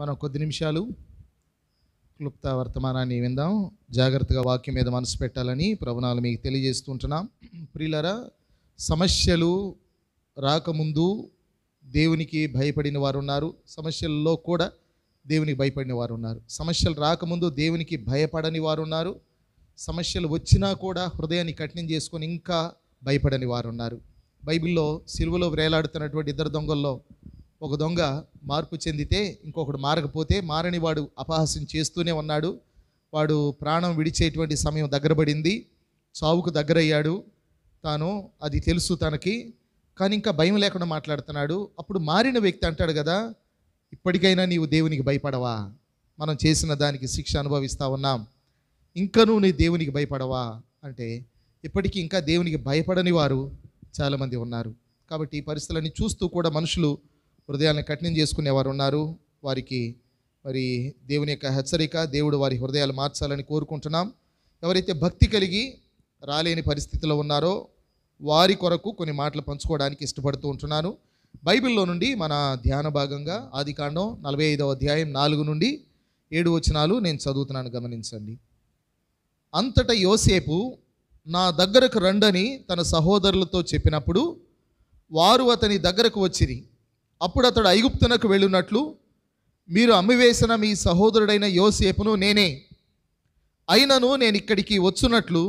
మనం కొద్ది నిమిషాలు క్లుప్త వర్తమానాన్ని విందాం జాగ్రత్తగా వాక్యం మీద మనసు పెట్టాలని ప్రభునాలు మీకు తెలియజేస్తుంటున్నాం ప్రియులరా సమస్యలు రాకముందు దేవునికి భయపడిన వారు ఉన్నారు సమస్యల్లో కూడా దేవునికి భయపడిన వారు ఉన్నారు సమస్యలు రాకముందు దేవునికి భయపడని వారు ఉన్నారు సమస్యలు వచ్చినా కూడా హృదయాన్ని కఠినం చేసుకొని ఇంకా భయపడని వారు ఉన్నారు బైబిల్లో సిలువలో వేలాడుతున్నటువంటి ఇద్దరు దొంగల్లో ఒక దొంగ మార్పు చెందితే ఇంకొకడు మారకపోతే మారని వాడు అపహాస్యం చేస్తూనే ఉన్నాడు వాడు ప్రాణం విడిచేటువంటి సమయం దగ్గరబడింది చావుకు దగ్గరయ్యాడు తాను అది తెలుసు తనకి కానీ ఇంకా భయం లేకుండా మాట్లాడుతున్నాడు అప్పుడు మారిన వ్యక్తి అంటాడు కదా ఇప్పటికైనా నీవు దేవునికి భయపడవా మనం చేసిన దానికి శిక్ష అనుభవిస్తూ ఉన్నాం ఇంకనూ నీ దేవునికి భయపడవా అంటే ఇప్పటికీ ఇంకా దేవునికి భయపడని వారు చాలామంది ఉన్నారు కాబట్టి ఈ పరిస్థితులన్నీ చూస్తూ కూడా మనుషులు హృదయాలను కఠినం చేసుకునేవారు ఉన్నారు వారికి మరి దేవుని యొక్క హెచ్చరిక దేవుడు వారి హృదయాలు మార్చాలని కోరుకుంటున్నాం ఎవరైతే భక్తి కలిగి రాలేని పరిస్థితిలో ఉన్నారో వారి కొరకు కొన్ని మాటలు పంచుకోవడానికి ఇష్టపడుతూ ఉంటున్నాను బైబిల్లో నుండి మన ధ్యాన భాగంగా ఆదికాండం నలభై ఐదవ అధ్యాయం నాలుగు నుండి ఏడు వచనాలు నేను చదువుతున్నాను గమనించండి అంతటా యోసేపు నా దగ్గరకు రండని తన సహోదరులతో చెప్పినప్పుడు వారు అతని దగ్గరకు వచ్చిరి అప్పుడు అతడు ఐగుప్తునకు వెళ్ళున్నట్లు మీరు అమ్మివేసిన మీ సహోదరుడైన యోసేపును నేనే అయినను నేను ఇక్కడికి వచ్చునట్లు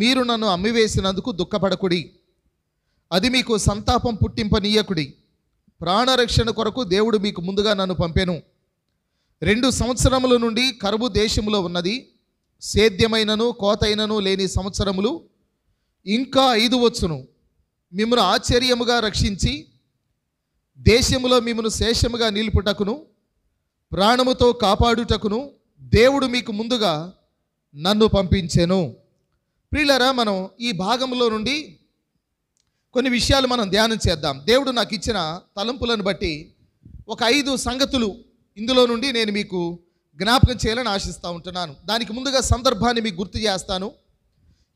మీరు నన్ను అమ్మివేసినందుకు దుఃఖపడకుడి అది మీకు సంతాపం పుట్టింపనీయకుడి ప్రాణరక్షణ కొరకు దేవుడు మీకు ముందుగా నన్ను పంపెను రెండు సంవత్సరముల నుండి కరువు దేశంలో ఉన్నది సేద్యమైనను కోతైనను లేని సంవత్సరములు ఇంకా ఐదు వచ్చును మిమ్మను ఆశ్చర్యముగా రక్షించి దేశంలో మిమ్మను శేషముగా నిలుపుటకును ప్రాణముతో కాపాడుటకును దేవుడు మీకు ముందుగా నన్ను పంపించెను ప్రియులరా మనం ఈ భాగంలో నుండి కొన్ని విషయాలు మనం ధ్యానం చేద్దాం దేవుడు నాకు ఇచ్చిన తలంపులను బట్టి ఒక ఐదు సంగతులు ఇందులో నుండి నేను మీకు జ్ఞాపకం చేయాలని ఆశిస్తూ ఉంటున్నాను దానికి ముందుగా సందర్భాన్ని మీకు గుర్తు చేస్తాను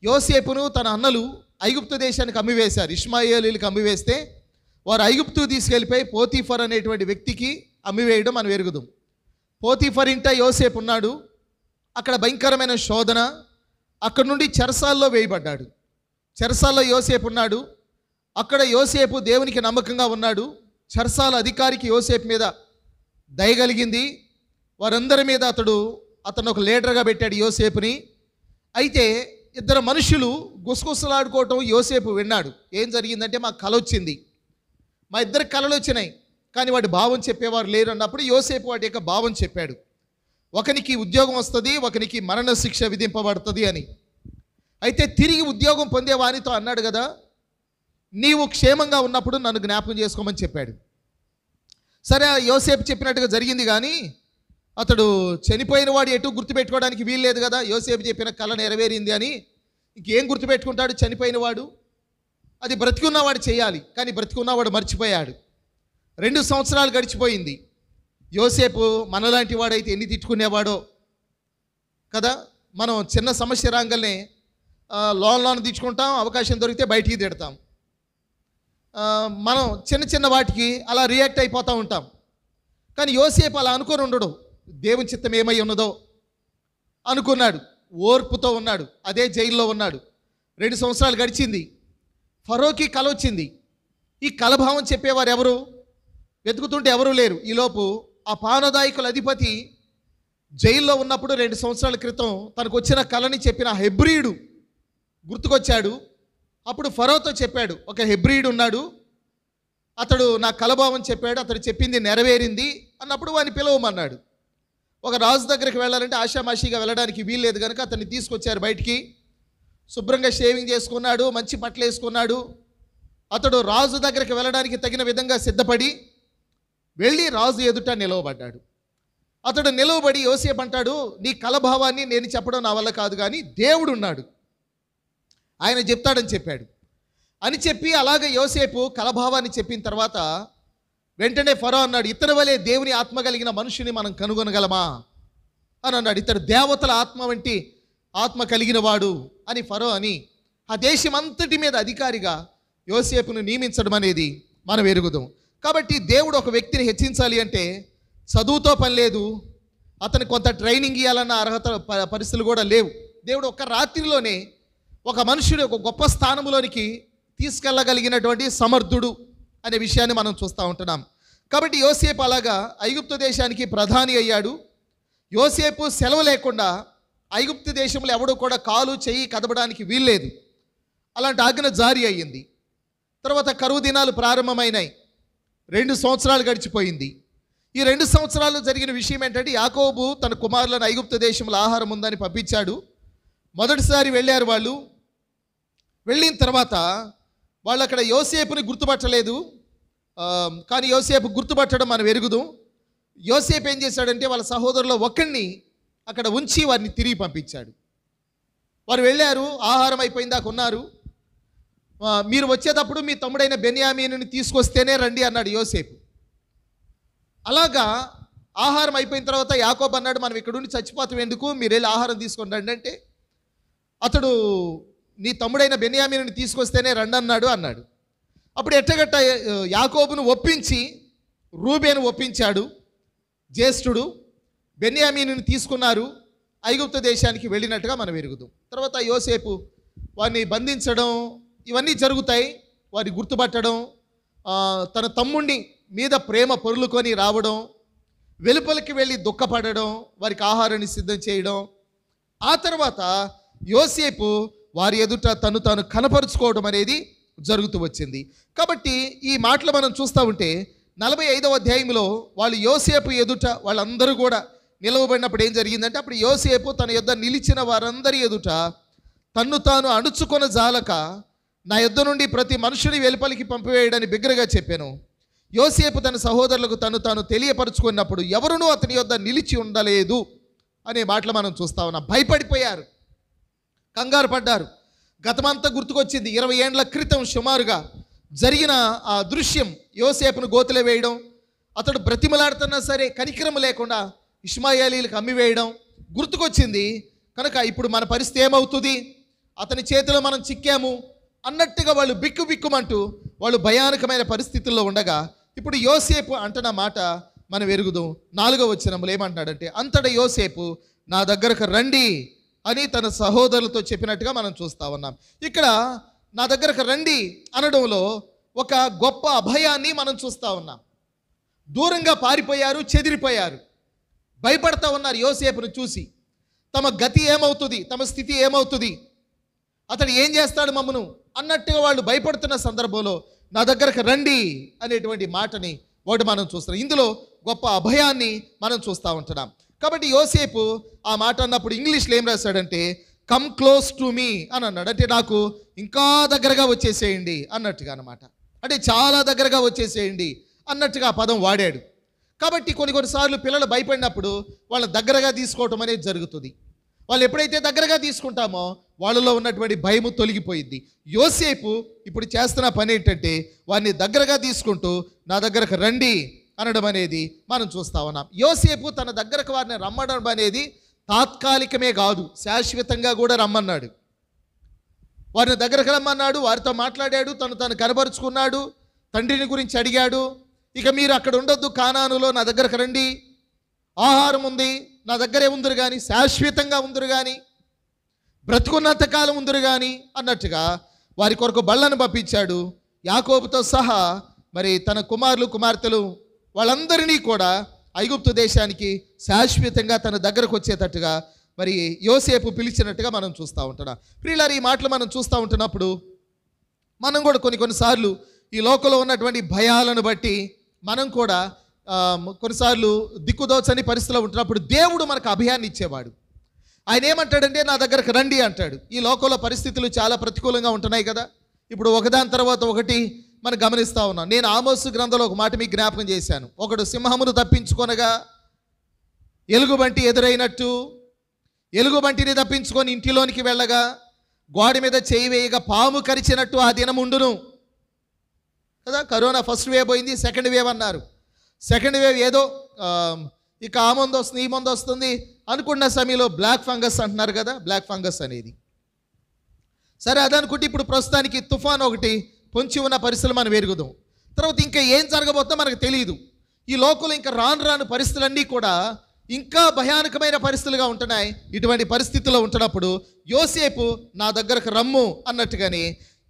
యోసేపును తన అన్నలు ఐగుప్త దేశానికి అమ్మివేశారు ఇస్మాయేలీలకు అమ్మివేస్తే వారు ఐగుప్తు తీసుకెళ్ళిపోయి పోతీఫర్ అనేటువంటి వ్యక్తికి అమ్మివేయడం మనం ఎరుగుదాం పోతీఫర్ ఇంట యోసేపు ఉన్నాడు అక్కడ భయంకరమైన శోధన అక్కడ నుండి చెరసాల్లో వేయబడ్డాడు చెరసాల్లో యోసేపు ఉన్నాడు అక్కడ యోసేపు దేవునికి నమ్మకంగా ఉన్నాడు చెరసాల అధికారికి యోసేపు మీద దయగలిగింది వారందరి మీద అతడు అతను ఒక లీడర్గా పెట్టాడు యోసేపుని అయితే ఇద్దరు మనుషులు గుసగుసలాడుకోవటం యోసేపు విన్నాడు ఏం జరిగిందంటే మాకు కలొచ్చింది వచ్చింది మా ఇద్దరు కళలు వచ్చినాయి కానీ వాడి భావం చెప్పేవారు లేరు అన్నప్పుడు యోసేపు వాడి యొక్క భావం చెప్పాడు ఒకనికి ఉద్యోగం వస్తుంది ఒకనికి మరణ శిక్ష విధింపబడుతుంది అని అయితే తిరిగి ఉద్యోగం పొందే వారితో అన్నాడు కదా నీవు క్షేమంగా ఉన్నప్పుడు నన్ను జ్ఞాపకం చేసుకోమని చెప్పాడు సరే యోసేపు చెప్పినట్టుగా జరిగింది కానీ అతడు చనిపోయిన వాడు ఎటు గుర్తుపెట్టుకోవడానికి వీల్లేదు కదా యోసేపు చెప్పిన కళ నెరవేరింది అని ఇంకేం గుర్తుపెట్టుకుంటాడు చనిపోయిన వాడు అది బ్రతికున్నవాడు చేయాలి కానీ బ్రతికున్నవాడు మర్చిపోయాడు రెండు సంవత్సరాలు గడిచిపోయింది యోసేపు మనలాంటి వాడైతే ఎన్ని తిట్టుకునేవాడో కదా మనం చిన్న సమస్య రాగానే లోన్ లోన్ తీసుకుంటాం అవకాశం దొరికితే బయటికి తిడతాం మనం చిన్న చిన్న వాటికి అలా రియాక్ట్ అయిపోతూ ఉంటాం కానీ యోసేపు అలా అనుకొని ఉండడు దేవుని చిత్తం ఏమై ఉన్నదో అనుకున్నాడు ఓర్పుతో ఉన్నాడు అదే జైల్లో ఉన్నాడు రెండు సంవత్సరాలు గడిచింది ఫరోకి కల వచ్చింది ఈ కలభావం చెప్పేవారు ఎవరు వెతుకుతుంటే ఎవరూ లేరు ఈలోపు ఆ పానదాయకుల అధిపతి జైల్లో ఉన్నప్పుడు రెండు సంవత్సరాల క్రితం తనకు వచ్చిన కళని చెప్పిన హెబ్రియుడు గుర్తుకొచ్చాడు అప్పుడు ఫరోతో చెప్పాడు ఒక హెబ్రియుడు ఉన్నాడు అతడు నా కలభావం చెప్పాడు అతడు చెప్పింది నెరవేరింది అన్నప్పుడు వాడిని పిలవమన్నాడు ఒక రాజు దగ్గరికి వెళ్ళాలంటే ఆషామాషీగా వెళ్ళడానికి వీల్లేదు కనుక అతన్ని తీసుకొచ్చారు బయటికి శుభ్రంగా షేవింగ్ చేసుకున్నాడు మంచి బట్టలు వేసుకున్నాడు అతడు రాజు దగ్గరికి వెళ్ళడానికి తగిన విధంగా సిద్ధపడి వెళ్ళి రాజు ఎదుట నిలవబడ్డాడు అతడు నిలవబడి యోసేపంటాడు అంటాడు నీ కలభావాన్ని నేను చెప్పడం నా వల్ల కాదు కానీ దేవుడు ఉన్నాడు ఆయన చెప్తాడని చెప్పాడు అని చెప్పి అలాగే యోసేపు కలభావాన్ని చెప్పిన తర్వాత వెంటనే ఫరో అన్నాడు ఇతని వలె దేవుని ఆత్మ కలిగిన మనుషుని మనం కనుగొనగలమా అని అన్నాడు ఇతడు దేవతల ఆత్మ వంటి ఆత్మ కలిగిన వాడు అని ఫరో అని ఆ దేశమంతటి మీద అధికారిగా యోసేపును నియమించడం అనేది మనం ఎరుగుదాం కాబట్టి దేవుడు ఒక వ్యక్తిని హెచ్చించాలి అంటే చదువుతో పని లేదు అతను కొంత ట్రైనింగ్ ఇవ్వాలన్న అర్హత పరిస్థితులు కూడా లేవు దేవుడు ఒక రాత్రిలోనే ఒక మనుషుడు ఒక గొప్ప స్థానంలోనికి తీసుకెళ్ళగలిగినటువంటి సమర్థుడు అనే విషయాన్ని మనం చూస్తూ ఉంటున్నాం కాబట్టి యోసేపు అలాగా ఐగుప్త దేశానికి ప్రధాని అయ్యాడు యోసేపు సెలవు లేకుండా ఐగుప్తి దేశంలో ఎవడూ కూడా కాలు చెయ్యి కదపడానికి వీల్లేదు అలాంటి ఆజ్ఞ జారీ అయ్యింది తర్వాత కరువు దినాలు ప్రారంభమైనాయి రెండు సంవత్సరాలు గడిచిపోయింది ఈ రెండు సంవత్సరాలు జరిగిన విషయం ఏంటంటే యాకోబు తన కుమారులను ఐగుప్త దేశంలో ఆహారం ఉందని పంపించాడు మొదటిసారి వెళ్ళారు వాళ్ళు వెళ్ళిన తర్వాత వాళ్ళు అక్కడ యోసేపుని గుర్తుపట్టలేదు కానీ యోసేపు గుర్తుపట్టడం మనం ఎరుగుదు యోసేపు ఏం చేశాడంటే వాళ్ళ సహోదరులో ఒకరిని అక్కడ ఉంచి వారిని తిరిగి పంపించాడు వారు వెళ్ళారు ఆహారం అయిపోయిందాక ఉన్నారు మీరు వచ్చేటప్పుడు మీ తమ్ముడైన బెనియామీని తీసుకొస్తేనే రండి అన్నాడు యోసేపు అలాగా ఆహారం అయిపోయిన తర్వాత యాకోబ్ అన్నాడు మనం ఇక్కడుండి చచ్చిపోతాం ఎందుకు మీరు వెళ్ళి ఆహారం తీసుకొని రండి అంటే అతడు నీ తమ్ముడైన బెనియామీని తీసుకొస్తేనే రండి అన్నాడు అన్నాడు అప్పుడు ఎట్టగట్ట యాకోబును ఒప్పించి రూబేను ఒప్పించాడు జ్యేష్ఠుడు బెన్యామీని తీసుకున్నారు ఐగుప్త దేశానికి వెళ్ళినట్టుగా మనం ఎరుగుదాం తర్వాత యోసేపు వారిని బంధించడం ఇవన్నీ జరుగుతాయి వారిని గుర్తుపట్టడం తన తమ్ముణ్ణి మీద ప్రేమ పొరులుకొని రావడం వెలుపలికి వెళ్ళి దుఃఖపడడం వారికి ఆహారాన్ని సిద్ధం చేయడం ఆ తర్వాత యోసేపు వారి ఎదుట తను తాను కనపరుచుకోవడం అనేది జరుగుతూ వచ్చింది కాబట్టి ఈ మాటలు మనం చూస్తూ ఉంటే నలభై ఐదవ అధ్యాయంలో వాళ్ళు యోసేపు ఎదుట వాళ్ళందరూ కూడా నిలవబడినప్పుడు ఏం జరిగిందంటే అప్పుడు యోసేపు తన యొద్ద నిలిచిన వారందరి ఎదుట తన్ను తాను అణుచుకున్న జాలక నా యొద్ద నుండి ప్రతి మనుషుని వెలుపలికి పంపివేయడని బిగ్గరగా చెప్పాను యోసేపు తన సహోదరులకు తను తాను తెలియపరుచుకున్నప్పుడు ఎవరునూ అతని యొద్ద నిలిచి ఉండలేదు అనే మాటలు మనం చూస్తా ఉన్నాం భయపడిపోయారు కంగారు పడ్డారు గతమంతా గుర్తుకొచ్చింది ఇరవై ఏండ్ల క్రితం సుమారుగా జరిగిన ఆ దృశ్యం యోసేపును గోతులే వేయడం అతడు బ్రతిమలాడుతున్నా సరే కనికరం లేకుండా ఇష్మాయేలీలకు అమ్మివేయడం గుర్తుకొచ్చింది కనుక ఇప్పుడు మన పరిస్థితి ఏమవుతుంది అతని చేతిలో మనం చిక్కాము అన్నట్టుగా వాళ్ళు బిక్కు బిక్కుమంటూ వాళ్ళు భయానకమైన పరిస్థితుల్లో ఉండగా ఇప్పుడు యోసేపు అంటున్న మాట మనం ఎరుగుదాం నాలుగో వచ్చినములు ఏమంటున్నాడంటే అంతటా యోసేపు నా దగ్గరకు రండి అని తన సహోదరులతో చెప్పినట్టుగా మనం చూస్తూ ఉన్నాం ఇక్కడ నా దగ్గరకు రండి అనడంలో ఒక గొప్ప అభయాన్ని మనం చూస్తూ ఉన్నాం దూరంగా పారిపోయారు చెదిరిపోయారు భయపడతా ఉన్నారు యోసేపును చూసి తమ గతి ఏమవుతుంది తమ స్థితి ఏమవుతుంది అతడు ఏం చేస్తాడు మమ్మను అన్నట్టుగా వాళ్ళు భయపడుతున్న సందర్భంలో నా దగ్గరకు రండి అనేటువంటి మాటని ఒకటి మనం చూస్తున్నాం ఇందులో గొప్ప అభయాన్ని మనం చూస్తూ ఉంటున్నాం కాబట్టి యోసేపు ఆ మాట అన్నప్పుడు ఇంగ్లీష్లో ఏం రాశాడంటే కమ్ క్లోజ్ టు మీ అని అన్నాడు అంటే నాకు ఇంకా దగ్గరగా వచ్చేసేయండి అన్నట్టుగా అనమాట అంటే చాలా దగ్గరగా వచ్చేసేయండి అన్నట్టుగా ఆ పదం వాడాడు కాబట్టి కొన్ని కొన్నిసార్లు పిల్లలు భయపడినప్పుడు వాళ్ళ దగ్గరగా తీసుకోవటం అనేది జరుగుతుంది వాళ్ళు ఎప్పుడైతే దగ్గరగా తీసుకుంటామో వాళ్ళలో ఉన్నటువంటి భయము తొలగిపోయింది యోసేపు ఇప్పుడు చేస్తున్న పని ఏంటంటే వారిని దగ్గరగా తీసుకుంటూ నా దగ్గరకు రండి అనడం అనేది మనం చూస్తా ఉన్నాం యోసేపు తన దగ్గరకు వారిని రమ్మడం అనేది తాత్కాలికమే కాదు శాశ్వతంగా కూడా రమ్మన్నాడు వారిని దగ్గరకు రమ్మన్నాడు వారితో మాట్లాడాడు తను తను కనబరుచుకున్నాడు తండ్రిని గురించి అడిగాడు ఇక మీరు అక్కడ ఉండొద్దు కానానులో నా దగ్గరకు రండి ఆహారం ఉంది నా దగ్గరే ఉందరు కానీ శాశ్వతంగా ఉందరు కానీ బ్రతుకున్నంతకాలం ఉందరు కానీ అన్నట్టుగా వారి కొరకు బళ్ళను పంపించాడు యాకోబుతో సహా మరి తన కుమారులు కుమార్తెలు వాళ్ళందరినీ కూడా ఐగుప్తు దేశానికి శాశ్వతంగా తన దగ్గరకు వచ్చేటట్టుగా మరి యోసేపు పిలిచినట్టుగా మనం చూస్తూ ఉంటున్నాం ప్రియులారు ఈ మాటలు మనం చూస్తూ ఉంటున్నప్పుడు మనం కూడా కొన్ని కొన్నిసార్లు ఈ లోకంలో ఉన్నటువంటి భయాలను బట్టి మనం కూడా కొన్నిసార్లు దిక్కుదోచని పరిస్థితిలో ఉంటున్నప్పుడు దేవుడు మనకు అభయాన్ని ఇచ్చేవాడు ఆయన ఏమంటాడంటే నా దగ్గరకు రండి అంటాడు ఈ లోకంలో పరిస్థితులు చాలా ప్రతికూలంగా ఉంటున్నాయి కదా ఇప్పుడు ఒకదాని తర్వాత ఒకటి మనం గమనిస్తూ ఉన్నాం నేను ఆమోసు గ్రంథంలో ఒక మాట మీకు జ్ఞాపకం చేశాను ఒకడు సింహమును తప్పించుకొనగా ఎలుగుబంటి ఎదురైనట్టు ఎలుగుబంటిని తప్పించుకొని ఇంటిలోనికి వెళ్ళగా గోడ మీద చేయి వేయగా పాము కరిచినట్టు ఆ దినముండును కదా కరోనా ఫస్ట్ వేవ్ పోయింది సెకండ్ వేవ్ అన్నారు సెకండ్ వేవ్ ఏదో ఇక ఆ మందు వస్తుంది ఈ మందు వస్తుంది అనుకున్న సమయంలో బ్లాక్ ఫంగస్ అంటున్నారు కదా బ్లాక్ ఫంగస్ అనేది సరే అదనుకుంటే ఇప్పుడు ప్రస్తుతానికి తుఫాన్ ఒకటి పొంచి ఉన్న పరిస్థితులు మనం ఎరుగుదాం తర్వాత ఇంకా ఏం జరగబోతో మనకు తెలియదు ఈ లోకంలో ఇంకా రాను రాను పరిస్థితులన్నీ కూడా ఇంకా భయానకమైన పరిస్థితులుగా ఉంటున్నాయి ఇటువంటి పరిస్థితుల్లో ఉంటున్నప్పుడు యోసేపు నా దగ్గరకు రమ్ము అన్నట్టుగానే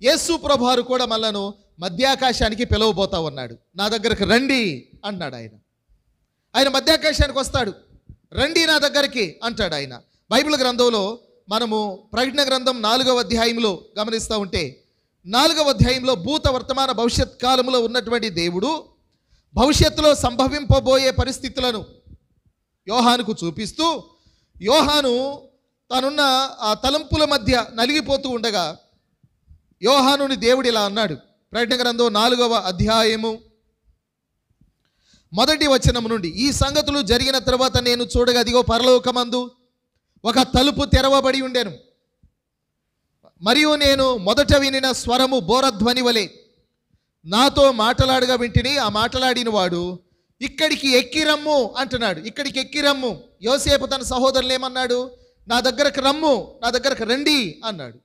యేసు ప్రభారు కూడా మళ్ళను మధ్యాకాశానికి పిలవబోతా ఉన్నాడు నా దగ్గరకు రండి అన్నాడు ఆయన ఆయన మధ్యాకాశానికి వస్తాడు రండి నా దగ్గరికి అంటాడు ఆయన బైబిల్ గ్రంథంలో మనము ప్రకటన గ్రంథం నాలుగవ అధ్యాయంలో గమనిస్తూ ఉంటే నాలుగవ అధ్యాయంలో భూత వర్తమాన భవిష్యత్ కాలంలో ఉన్నటువంటి దేవుడు భవిష్యత్తులో సంభవింపబోయే పరిస్థితులను యోహానుకు చూపిస్తూ యోహాను తనున్న ఆ తలంపుల మధ్య నలిగిపోతూ ఉండగా యోహానుని దేవుడు ఇలా అన్నాడు ప్రకటన గ్రంథం నాలుగవ అధ్యాయము మొదటి వచనం నుండి ఈ సంగతులు జరిగిన తర్వాత నేను చూడగా అదిగో పరలోకమందు ఒక తలుపు తెరవబడి ఉండాను మరియు నేను మొదట వినిన స్వరము బోరధ్వని వలె నాతో మాటలాడగా వింటిని ఆ వాడు ఇక్కడికి ఎక్కిరమ్ము అంటున్నాడు ఇక్కడికి ఎక్కిరమ్ము యోసేపు తన సహోదరులు ఏమన్నాడు నా దగ్గరకు రమ్ము నా దగ్గరకు రండి అన్నాడు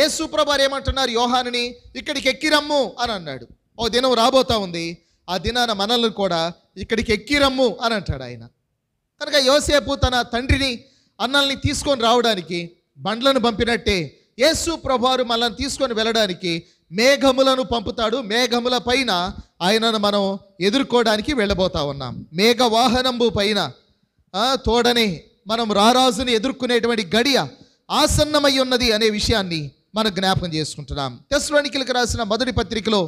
యేసు ప్రభారు ఏమంటున్నారు యోహానిని ఇక్కడికి ఎక్కిరమ్ము అని అన్నాడు ఓ దినం రాబోతా ఉంది ఆ దినాన మనల్ని కూడా ఇక్కడికి ఎక్కిరమ్ము అని అంటాడు ఆయన కనుక యోసేపు తన తండ్రిని అన్నల్ని తీసుకొని రావడానికి బండ్లను పంపినట్టే యేసు ప్రభారు మనల్ని తీసుకొని వెళ్ళడానికి మేఘములను పంపుతాడు మేఘముల పైన ఆయనను మనం ఎదుర్కోవడానికి వెళ్ళబోతా ఉన్నాం మేఘ వాహనంబు పైన తోడని మనం రారాజుని ఎదుర్కొనేటువంటి గడియ ఆసన్నమై ఉన్నది అనే విషయాన్ని మనం జ్ఞాపకం చేసుకుంటున్నాం తెస్లోనికిలకు రాసిన మొదటి పత్రికలో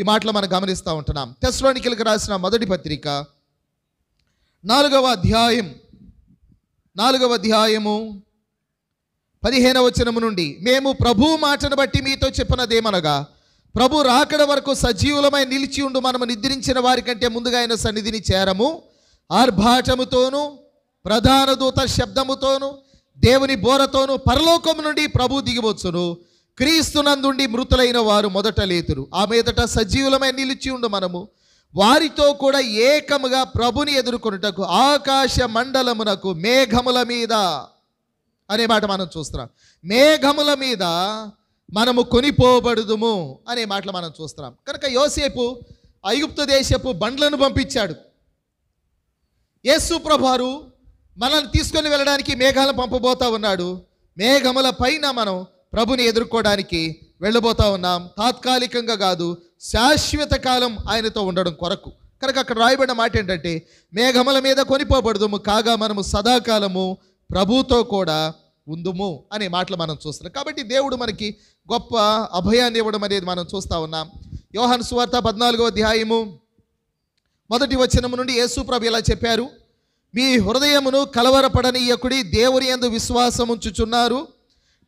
ఈ మాటలు మనం గమనిస్తూ ఉంటున్నాం తెస్లోనికిలకు రాసిన మొదటి పత్రిక నాలుగవ అధ్యాయం నాలుగవ అధ్యాయము పదిహేనవ వచనము నుండి మేము ప్రభు మాటను బట్టి మీతో చెప్పినదేమనగా ప్రభు రాకడ వరకు సజీవులమై నిలిచి ఉండు మనము నిద్రించిన వారికంటే ముందుగా ఆయన సన్నిధిని చేరము ఆర్భాటముతోనూ ప్రధాన దూత శబ్దముతోనూ దేవుని బోరతోనూ పరలోకం నుండి ప్రభు దిగివచ్చును క్రీస్తు నందుండి మృతులైన వారు మొదట లేతురు ఆ మీదట సజీవులమై నిలిచి ఉండు మనము వారితో కూడా ఏకముగా ప్రభుని ఎదుర్కొనుటకు ఆకాశ మండలమునకు మేఘముల మీద అనే మాట మనం చూస్తున్నాం మేఘముల మీద మనము కొనిపోబడుదుము అనే మాటలు మనం చూస్తున్నాం కనుక యోసేపు ఐగుప్తు దేశపు బండ్లను పంపించాడు యేసు ప్రభారు మనల్ని తీసుకొని వెళ్ళడానికి మేఘాలను పంపబోతా ఉన్నాడు మేఘముల పైన మనం ప్రభుని ఎదుర్కోవడానికి వెళ్ళబోతా ఉన్నాం తాత్కాలికంగా కాదు శాశ్వత కాలం ఆయనతో ఉండడం కొరకు కనుక అక్కడ రాయబడిన మాట ఏంటంటే మేఘముల మీద కొనిపోబడదుము కాగా మనము సదాకాలము ప్రభుతో కూడా ఉందుము అనే మాటలు మనం చూస్తున్నాం కాబట్టి దేవుడు మనకి గొప్ప అభయాన్ని ఇవ్వడం అనేది మనం చూస్తూ ఉన్నాం యోహన్ సువార్త పద్నాలుగో అధ్యాయము మొదటి వచనము నుండి యేసు ప్రభు ఇలా చెప్పారు మీ హృదయమును కలవరపడనీయకుడి దేవుని ఎందు విశ్వాసముంచుచున్నారు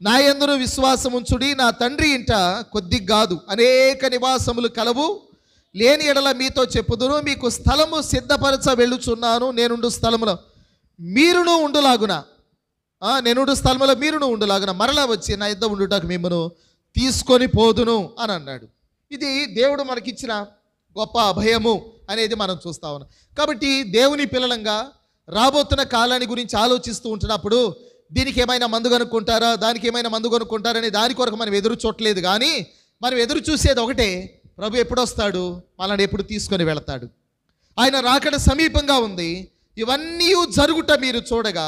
నా ఎందును విశ్వాసముంచుడి నా తండ్రి ఇంట కొద్ది కాదు అనేక నివాసములు కలవు లేని ఎడల మీతో చెప్పుదును మీకు స్థలము సిద్ధపరచ వెళ్ళుచున్నాను నేనుండు స్థలములో మీరును ఉండులాగున నేనుండు స్థలములో మీరును ఉండులాగున మరలా వచ్చి నా ఇద్దరు ఉండుటకు మిమ్మను తీసుకొని పోదును అని అన్నాడు ఇది దేవుడు మనకిచ్చిన గొప్ప అభయము అనేది మనం చూస్తా ఉన్నాం కాబట్టి దేవుని పిల్లలంగా రాబోతున్న కాలాన్ని గురించి ఆలోచిస్తూ ఉంటున్నప్పుడు దీనికి ఏమైనా మందు కనుక్కుంటారా దానికి ఏమైనా మందు కొనుక్కుంటారని దాని కొరకు మనం ఎదురు చూడలేదు కానీ మనం ఎదురు చూసేది ఒకటే ప్రభు ఎప్పుడొస్తాడు మనల్ని ఎప్పుడు తీసుకొని వెళతాడు ఆయన రాకడ సమీపంగా ఉంది ఇవన్నీ జరుగుట మీరు చూడగా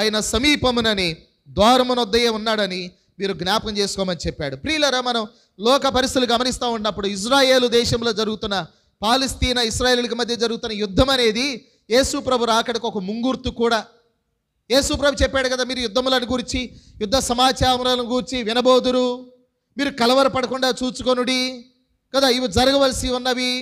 ఆయన సమీపమునని ద్వారమునొద్దయే ఉన్నాడని మీరు జ్ఞాపకం చేసుకోమని చెప్పాడు ప్రియులరా మనం లోక పరిస్థితులు గమనిస్తూ ఉన్నప్పుడు ఇజ్రాయేలు దేశంలో జరుగుతున్న పాలిస్తీనా ఇస్రాయేలుకి మధ్య జరుగుతున్న యుద్ధం అనేది యేసు ప్రభు రాకడకు ఒక ముంగుర్తు కూడా యేసుప్రభు చెప్పాడు కదా మీరు యుద్ధములను గురించి యుద్ధ సమాచారములను గురించి వినబోదురు మీరు కలవరపడకుండా చూచుకొనుడి కదా ఇవి జరగవలసి ఉన్నవి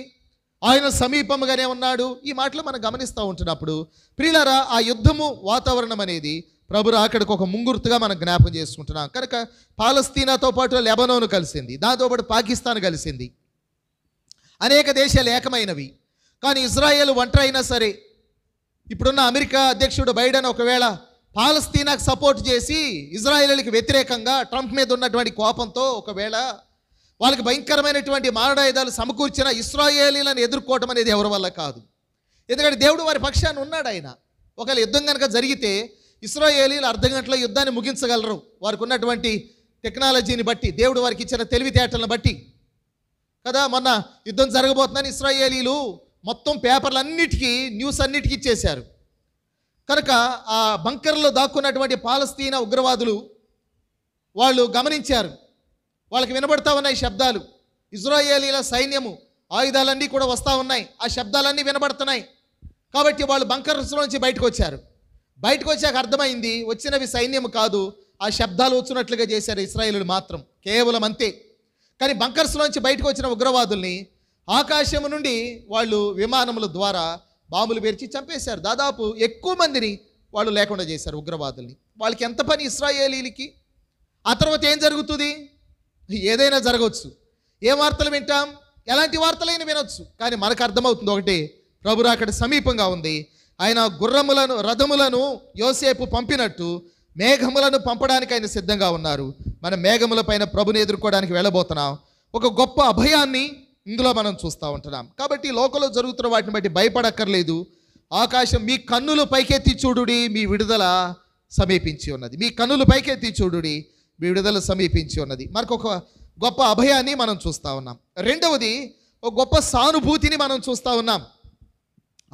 ఆయన సమీపంగానే ఉన్నాడు ఈ మాటలు మనం గమనిస్తూ ఉంటున్నప్పుడు ప్రియులరా ఆ యుద్ధము వాతావరణం అనేది ప్రభు అక్కడికి ఒక ముంగుర్తుగా మనం జ్ఞాపకం చేసుకుంటున్నాం కనుక పాలస్తీనాతో పాటు లెబనోను కలిసింది దాంతోపాటు పాకిస్తాన్ కలిసింది అనేక దేశాలు ఏకమైనవి కానీ ఇజ్రాయెల్ ఒంటరైనా సరే ఇప్పుడున్న అమెరికా అధ్యక్షుడు బైడెన్ ఒకవేళ పాలస్తీనాకు సపోర్ట్ చేసి ఇజ్రాయేలీకి వ్యతిరేకంగా ట్రంప్ మీద ఉన్నటువంటి కోపంతో ఒకవేళ వాళ్ళకి భయంకరమైనటువంటి మారడాయుధాలు సమకూర్చిన ఇస్రాయేలీలను ఎదుర్కోవటం అనేది ఎవరి వల్ల కాదు ఎందుకంటే దేవుడు వారి పక్షాన్ని ఉన్నాడు ఆయన ఒకవేళ యుద్ధం కనుక జరిగితే ఇస్రాయేలీలు అర్ధ గంటలో యుద్ధాన్ని ముగించగలరు వారికి ఉన్నటువంటి టెక్నాలజీని బట్టి దేవుడు వారికి ఇచ్చిన తెలివితేటలను బట్టి కదా మొన్న యుద్ధం జరగబోతుందని ఇస్రాయేలీలు మొత్తం పేపర్లన్నిటికీ న్యూస్ అన్నిటికీ ఇచ్చేశారు కనుక ఆ బంకర్లో దాక్కున్నటువంటి పాలస్తీన ఉగ్రవాదులు వాళ్ళు గమనించారు వాళ్ళకి వినబడతా ఉన్నాయి శబ్దాలు ఇజ్రాయేలీల సైన్యము ఆయుధాలన్నీ కూడా వస్తూ ఉన్నాయి ఆ శబ్దాలన్నీ వినబడుతున్నాయి కాబట్టి వాళ్ళు బంకర్స్లో నుంచి బయటకు వచ్చారు బయటకు వచ్చాక అర్థమైంది వచ్చినవి సైన్యం కాదు ఆ శబ్దాలు వచ్చినట్లుగా చేశారు ఇస్రాయేలు మాత్రం కేవలం అంతే కానీ బంకర్స్లోంచి బయటకు వచ్చిన ఉగ్రవాదుల్ని ఆకాశము నుండి వాళ్ళు విమానముల ద్వారా బాంబులు పేర్చి చంపేశారు దాదాపు ఎక్కువ మందిని వాళ్ళు లేకుండా చేశారు ఉగ్రవాదుల్ని వాళ్ళకి ఎంత పని ఇస్రాయేలీలకి ఆ తర్వాత ఏం జరుగుతుంది ఏదైనా జరగవచ్చు ఏ వార్తలు వింటాం ఎలాంటి వార్తలైనా వినొచ్చు కానీ మనకు అర్థమవుతుంది ఒకటి ప్రభురా అక్కడ సమీపంగా ఉంది ఆయన గుర్రములను రథములను యోసేపు పంపినట్టు మేఘములను పంపడానికి ఆయన సిద్ధంగా ఉన్నారు మన మేఘముల పైన ప్రభుని ఎదుర్కోవడానికి వెళ్ళబోతున్నాం ఒక గొప్ప అభయాన్ని ఇందులో మనం చూస్తూ ఉంటున్నాం కాబట్టి లోకంలో జరుగుతున్న వాటిని బట్టి భయపడక్కర్లేదు ఆకాశం మీ కన్నులు పైకెత్తి చూడుడి మీ విడుదల సమీపించి ఉన్నది మీ కన్నులు పైకెత్తి చూడుడి మీ విడుదల సమీపించి ఉన్నది మనకు ఒక గొప్ప అభయాన్ని మనం చూస్తూ ఉన్నాం రెండవది ఒక గొప్ప సానుభూతిని మనం చూస్తూ ఉన్నాం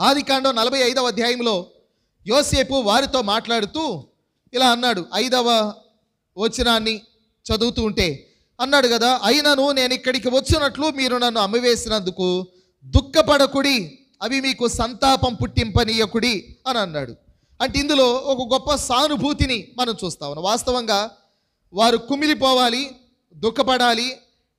ఆది నలభై ఐదవ అధ్యాయంలో యోసేపు వారితో మాట్లాడుతూ ఇలా అన్నాడు ఐదవ వచనాన్ని చదువుతూ ఉంటే అన్నాడు కదా అయినను నేను ఇక్కడికి వచ్చినట్లు మీరు నన్ను అమ్మివేసినందుకు దుఃఖపడకుడి అవి మీకు సంతాపం పుట్టింపనీయకుడి అని అన్నాడు అంటే ఇందులో ఒక గొప్ప సానుభూతిని మనం చూస్తా ఉన్నాం వాస్తవంగా వారు కుమిలిపోవాలి దుఃఖపడాలి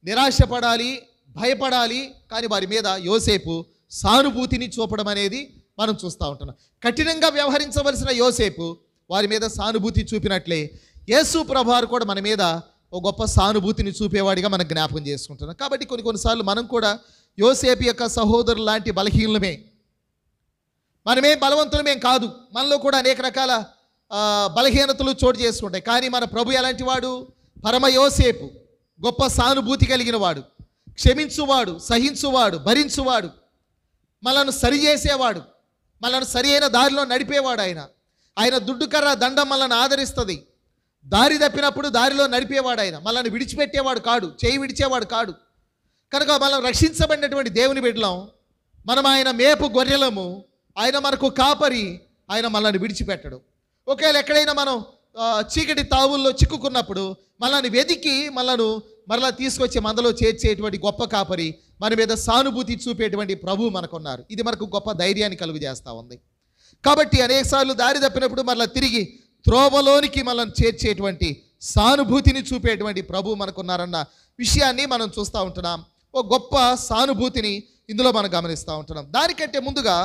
నిరాశపడాలి భయపడాలి కానీ వారి మీద యోసేపు సానుభూతిని చూపడం అనేది మనం చూస్తూ ఉంటున్నాం కఠినంగా వ్యవహరించవలసిన యోసేపు వారి మీద సానుభూతి చూపినట్లే యేసు ప్రభారు కూడా మన మీద ఓ గొప్ప సానుభూతిని చూపేవాడిగా మనం జ్ఞాపకం చేసుకుంటున్నాం కాబట్టి కొన్ని కొన్నిసార్లు మనం కూడా యోసేపు యొక్క సహోదరు లాంటి బలహీనమే మనమే బలవంతులమేం కాదు మనలో కూడా అనేక రకాల బలహీనతలు చోటు చేసుకుంటాయి కానీ మన ప్రభు ఎలాంటి వాడు పరమ యోసేపు గొప్ప సానుభూతి కలిగిన వాడు క్షమించువాడు సహించువాడు భరించువాడు మనను చేసేవాడు మనను సరి అయిన దారిలో నడిపేవాడు ఆయన ఆయన దుడ్డుకర్ర దండం మనల్ని ఆదరిస్తుంది దారి తప్పినప్పుడు దారిలో నడిపేవాడు ఆయన మళ్ళీ విడిచిపెట్టేవాడు కాడు చేయి విడిచేవాడు కాడు కనుక మనం రక్షించబడినటువంటి దేవుని బిడ్డలం మనం ఆయన మేపు గొర్రెలము ఆయన మనకు కాపరి ఆయన మనల్ని విడిచిపెట్టడు ఒకవేళ ఎక్కడైనా మనం చీకటి తావుల్లో చిక్కుకున్నప్పుడు మనల్ని వెతికి మనను మరలా తీసుకొచ్చి మందలో చేర్చేటువంటి గొప్ప కాపరి మన మీద సానుభూతి చూపేటువంటి ప్రభువు మనకున్నారు ఇది మనకు గొప్ప ధైర్యాన్ని కలుగు చేస్తూ ఉంది కాబట్టి అనేకసార్లు దారి తప్పినప్పుడు మరలా తిరిగి త్రోవలోనికి మనం చేర్చేటువంటి సానుభూతిని చూపేటువంటి ప్రభు మనకున్నారన్న విషయాన్ని మనం చూస్తూ ఉంటున్నాం ఓ గొప్ప సానుభూతిని ఇందులో మనం గమనిస్తూ ఉంటున్నాం దానికంటే ముందుగా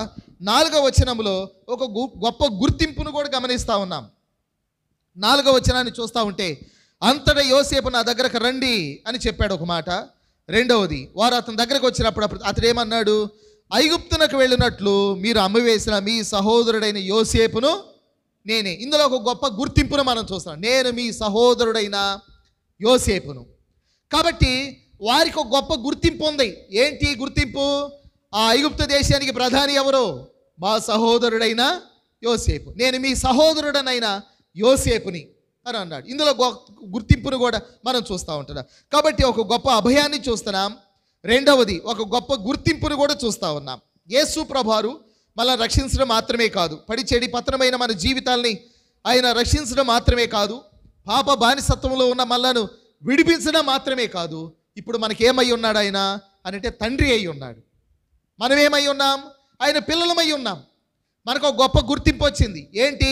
నాలుగవ వచనంలో ఒక గొప్ప గుర్తింపును కూడా గమనిస్తూ ఉన్నాం నాలుగవ వచనాన్ని చూస్తూ ఉంటే అంతట యోసేపు నా దగ్గరకు రండి అని చెప్పాడు ఒక మాట రెండవది వారు అతని దగ్గరకు వచ్చినప్పుడు అతడు ఏమన్నాడు ఐగుప్తునకు వెళ్ళినట్లు మీరు అమ్మవేసిన మీ సహోదరుడైన యోసేపును నేనే ఇందులో ఒక గొప్ప గుర్తింపును మనం చూస్తాం నేను మీ సహోదరుడైన యోసేపును కాబట్టి వారికి ఒక గొప్ప గుర్తింపు ఉంది ఏంటి గుర్తింపు ఆ ఐగుప్త దేశానికి ప్రధాని ఎవరు మా సహోదరుడైన యోసేపు నేను మీ సహోదరుడనైన యోసేపుని అని అన్నాడు ఇందులో గుర్తింపును కూడా మనం చూస్తూ ఉంటున్నాం కాబట్టి ఒక గొప్ప అభయాన్ని చూస్తున్నాం రెండవది ఒక గొప్ప గుర్తింపును కూడా చూస్తూ ఉన్నాం యేసు ప్రభారు మళ్ళా రక్షించడం మాత్రమే కాదు పడి చెడి పతనమైన మన జీవితాల్ని ఆయన రక్షించడం మాత్రమే కాదు పాప బానిసత్వంలో ఉన్న మళ్ళను విడిపించడం మాత్రమే కాదు ఇప్పుడు మనకేమై ఉన్నాడు ఆయన అనంటే తండ్రి అయి ఉన్నాడు మనమేమై ఉన్నాం ఆయన పిల్లలమై ఉన్నాం మనకు ఒక గొప్ప గుర్తింపు వచ్చింది ఏంటి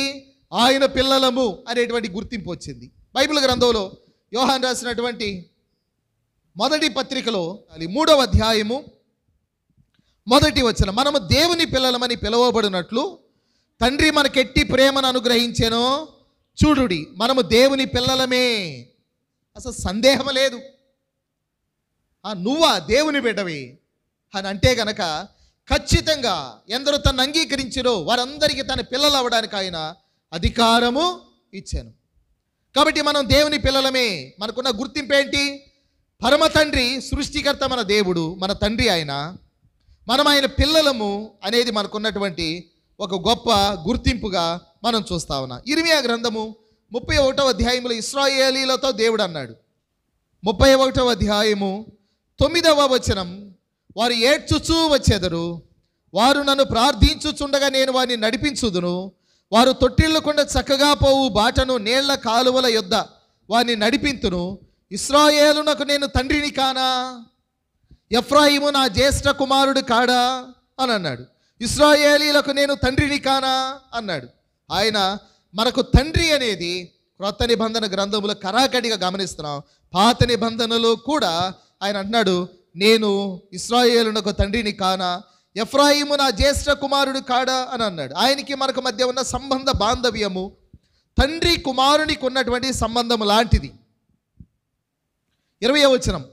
ఆయన పిల్లలము అనేటువంటి గుర్తింపు వచ్చింది బైబిల్ గ్రంథంలో యోహాన్ రాసినటువంటి మొదటి పత్రికలో అది మూడవ అధ్యాయము మొదటి వచ్చిన మనము దేవుని పిల్లలమని పిలువబడినట్లు తండ్రి మనకెట్టి ప్రేమను అనుగ్రహించేనో చూడుడి మనము దేవుని పిల్లలమే అసలు సందేహం లేదు నువ్వా దేవుని బిడ్డవి అని అంటే గనక ఖచ్చితంగా ఎందరో తను అంగీకరించడో వారందరికీ తన పిల్లలు అవ్వడానికి ఆయన అధికారము ఇచ్చాను కాబట్టి మనం దేవుని పిల్లలమే మనకున్న గుర్తింపు ఏంటి పరమ తండ్రి సృష్టికర్త మన దేవుడు మన తండ్రి ఆయన మనం ఆయన పిల్లలము అనేది మనకున్నటువంటి ఒక గొప్ప గుర్తింపుగా మనం చూస్తా ఉన్నాం ఇరిమియా గ్రంథము ముప్పై ఒకటో అధ్యాయంలో ఇస్రాయేలీలతో దేవుడు అన్నాడు ముప్పై ఒకటవ అధ్యాయము తొమ్మిదవ వచనం వారు ఏడ్చుచూ వచ్చేదరు వారు నన్ను ప్రార్థించుచుండగా నేను వారిని నడిపించుదును వారు తొట్టిల్లకుండా చక్కగా పోవు బాటను నీళ్ల కాలువల యొద్ద వారిని నడిపింతును ఇస్రాయేలునకు నేను తండ్రిని కానా ఎఫ్రాయిము నా జ్యేష్ఠ కుమారుడు కాడా అని అన్నాడు ఇస్రాయేలీలకు నేను తండ్రిని కానా అన్నాడు ఆయన మనకు తండ్రి అనేది క్రొత్త నిబంధన గ్రంథములు కరాకడిగా గమనిస్తున్నాం పాత నిబంధనలో కూడా ఆయన అన్నాడు నేను ఇస్రాయేలునకు తండ్రిని కానా ఎఫ్రాయిము నా జ్యేష్ఠ కుమారుడు కాడా అని అన్నాడు ఆయనకి మనకు మధ్య ఉన్న సంబంధ బాంధవ్యము తండ్రి కుమారునికి ఉన్నటువంటి సంబంధం లాంటిది ఇరవై వచనం